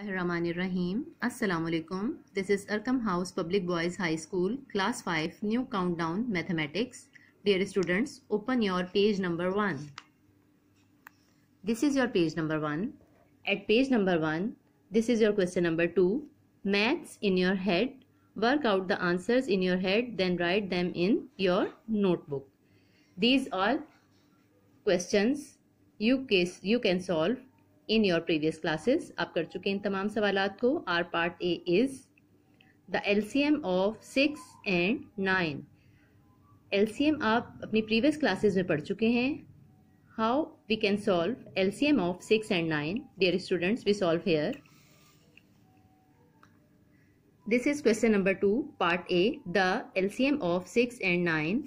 Rahim. assalamualaikum. This is Arkham House Public Boys High School, Class 5, New Countdown Mathematics. Dear students, open your page number 1. This is your page number 1. At page number 1, this is your question number 2. Maths in your head. Work out the answers in your head, then write them in your notebook. These are questions you, case, you can solve in your previous classes आप कर चुके हैं इन तमाम सवाल को are part A is the M of six and nine L C M आप अपनी प्रीवियस क्लासेस में पढ़ चुके हैं how we can solve M of six and nine dear students we solve here this is question number two part A the L C M of six and nine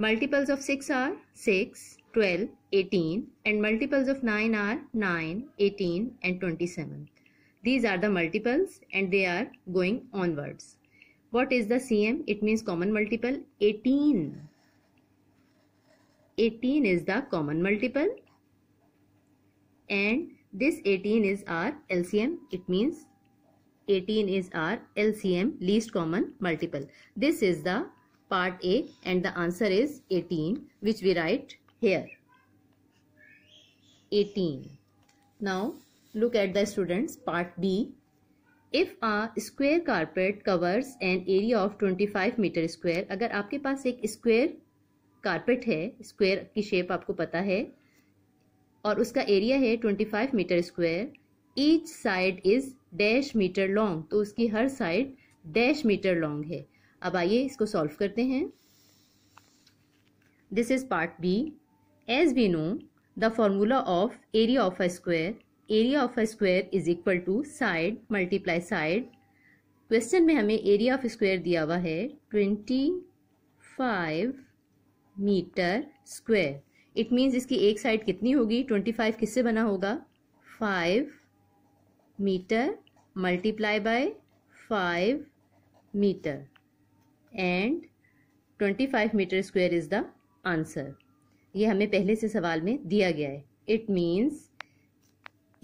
multiples of six are six 12, 18 and multiples of 9 are 9, 18 and 27. These are the multiples and they are going onwards. What is the CM? It means common multiple 18. 18 is the common multiple and this 18 is our LCM. It means 18 is our LCM least common multiple. This is the part A and the answer is 18 which we write here 18 now look at the students part b if a square carpet covers an area of 25 meter square agar aapke paas ek square carpet hai square ki shape aapko pata hai और उसका area है 25 meter square each side is dash meter long तो उसकी हर side dash meter long है अब आइए इसको solve करते हैं this is part b As we know, the formula of area of a square, area of a square is equal to side multiply side. Question में हमें एरिया ऑफ स्क्वायर दिया हुआ है twenty five metre square it means इसकी एक side कितनी होगी twenty five किससे बना होगा five metre multiply by five metre and twenty five metre square is the answer ये हमें पहले से सवाल में दिया गया है it means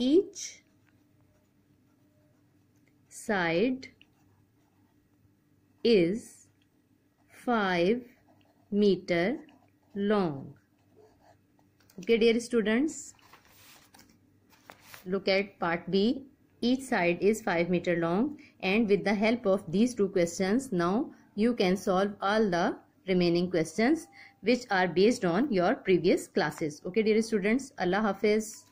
each side is five metre long okay dear students look at part B each side is five metre long and with the help of these two question now you can solve all the remaining questions which are based on your previous classes. Okay, dear students, Allah Hafiz.